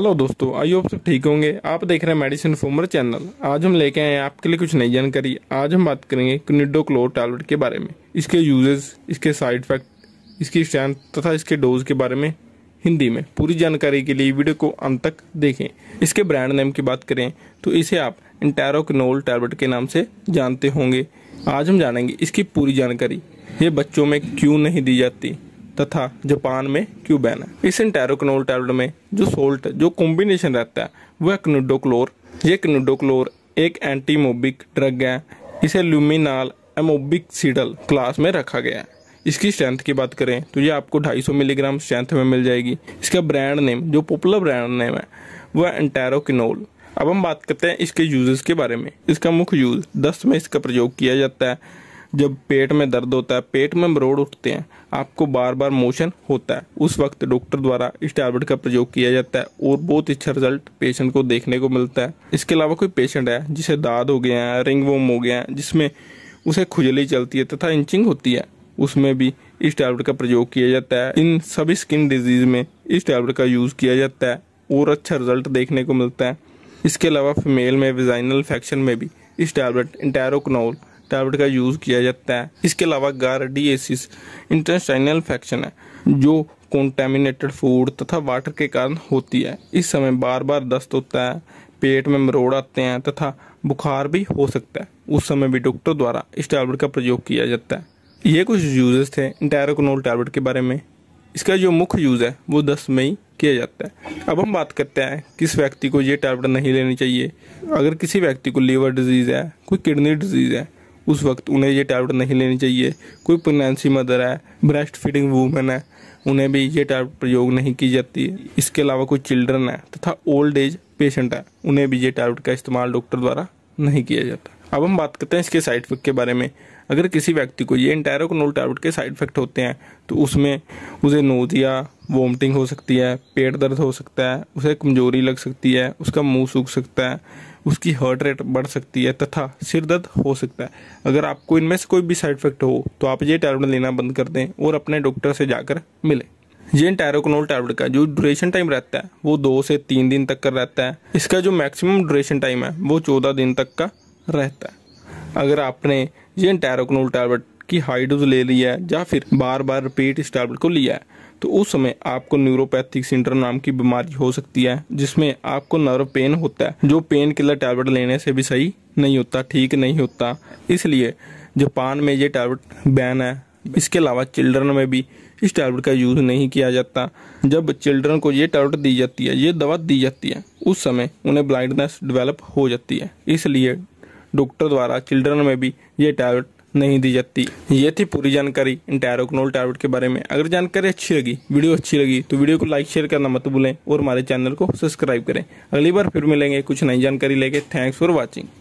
hello दोस्तों I hope सब ठीक होंगे आप देख रहे हैं मेडिसिन फोमर चैनल आज हम लेके आए हैं आपके लिए कुछ नई जानकारी आज हम बात करेंगे क्निडो क्लोर टैबलेट के बारे में इसके यूजेस इसके साइड इफेक्ट इसकी स्ट्रेंथ तथा इसके डोज के बारे में हिंदी में पूरी जानकारी के लिए वीडियो को अंत तक देखें इसके ब्रांड नेम की बात करें तो इसे आप इंटेरोकनोल टैबलेट के नाम से जानते होंगे आज हम जानेंगे इसकी पूरी जानकारी ये बच्चों में क्यों नहीं दी जाती तथा जापान में क्यूबैन है इस इंटेरोकनोल टैबलेट में जो सोल्ट जो कॉम्बिनेशन रहता है वह क्नोडोक्लोर ये क्नोडोक्लोर एक एंटीमोबिक ड्रग है इसे ल्यूमिनाल एमोबिक सीडल क्लास में रखा गया है इसकी स्ट्रेंथ की बात करें तो ये आपको 250 मिलीग्राम स्ट्रेंथ में मिल जाएगी इसका ब्रांड नेम जो पॉपुलर ब्रांड नेम है वह एंटेरोकिनोल अब हम बात करते हैं इसके यूजेस के बारे में इसका मुख्य यूज दस्त में इसका प्रयोग किया जाता है जब पेट में दर्द होता है पेट में मरोड़ उठते हैं आपको बार बार मोशन होता है उस वक्त डॉक्टर द्वारा इस टैबलेट का प्रयोग किया जाता है और बहुत अच्छा रिजल्ट पेशेंट को देखने को मिलता है इसके अलावा कोई पेशेंट है जिसे दाद हो गया है रिंग वोम हो गया है जिसमें उसे खुजली चलती है तथा इंचिंग होती है उसमें भी इस टैबलेट का प्रयोग किया जाता है इन सभी स्किन डिजीज में इस टैबलेट का यूज़ किया जाता है और अच्छा रिजल्ट देखने को मिलता है इसके अलावा फीमेल में विजाइनल इन्फेक्शन में भी इस टैबलेट इंटेरोकनोल टैबलेट का यूज़ किया जाता है इसके अलावा गारडियसिस इंटेस्टाइनल इन्फेक्शन है जो कॉन्टेमिनेटेड फूड तथा वाटर के कारण होती है इस समय बार बार दस्त होता है पेट में मरोड़ आते हैं तथा बुखार भी हो सकता है उस समय भी डॉक्टर द्वारा इस टैबलेट का प्रयोग किया जाता है ये कुछ यूजेस थे इंटेरोकोनोल टैबलेट के बारे में इसका जो मुख्य यूज़ है वो दस मई किया जाता है अब हम बात करते हैं किस व्यक्ति को ये टैबलेट नहीं लेनी चाहिए अगर किसी व्यक्ति को लीवर डिजीज़ है कोई किडनी डिजीज़ है उस वक्त उन्हें ये टैबलेट नहीं लेनी चाहिए कोई प्रेगनेंसी मदर है ब्रेस्ट फीडिंग वूमेन है उन्हें भी ये टैबलेट प्रयोग नहीं की जाती है इसके अलावा कोई चिल्ड्रन है तथा ओल्ड एज पेशेंट है उन्हें भी ये टैबलेट का इस्तेमाल डॉक्टर द्वारा नहीं किया जाता अब हम बात करते हैं इसके साइड इफेक्ट के बारे में अगर किसी व्यक्ति को ये इंटेरोकोनोल टैबलेट के साइड इफेक्ट होते हैं तो उसमें उसे नोजिया वोमटिंग हो सकती है पेट दर्द हो सकता है उसे कमजोरी लग सकती है उसका मुंह सूख सकता है उसकी हार्ट रेट बढ़ सकती है तथा सिर दर्द हो सकता है अगर आपको इनमें से कोई भी साइड इफेक्ट हो तो आप ये टैबलेट लेना बंद कर दें और अपने डॉक्टर से जाकर मिलें ये एंटायरोकोनोल टैबलेट का जो ड्यूरेशन टाइम रहता है वो दो से तीन दिन तक का रहता है इसका जो मैक्सिमम ड्यूरेशन टाइम है वो चौदह दिन तक का रहता है अगर आपने ये एंटायरोकोनोल टैबलेट की हाई डोज ले ली है या फिर बार बार रिपीट इस टैबलेट को लिया है तो उस समय आपको न्यूरोपैथिक सिंड्रोम नाम की बीमारी हो सकती है जिसमें आपको नर्व पेन होता है जो पेन किलर टैबलेट लेने से भी सही नहीं होता ठीक नहीं होता इसलिए जापान में ये टैबलेट बैन है इसके अलावा चिल्ड्रन में भी इस टैबलेट का यूज़ नहीं किया जाता जब चिल्ड्रन को ये टैबलेट दी जाती है ये दवा दी जाती है उस समय उन्हें ब्लाइंडनेस डेवलप हो जाती है इसलिए डॉक्टर द्वारा चिल्ड्रन में भी ये टैबलेट नहीं दी जाती ये थी पूरी जानकारी इन टैबलेट के बारे में अगर जानकारी अच्छी लगी वीडियो अच्छी लगी तो वीडियो को लाइक शेयर करना मत भूलें और हमारे चैनल को सब्सक्राइब करें अगली बार फिर मिलेंगे कुछ नई जानकारी लेके थैंक्स फॉर वॉचिंग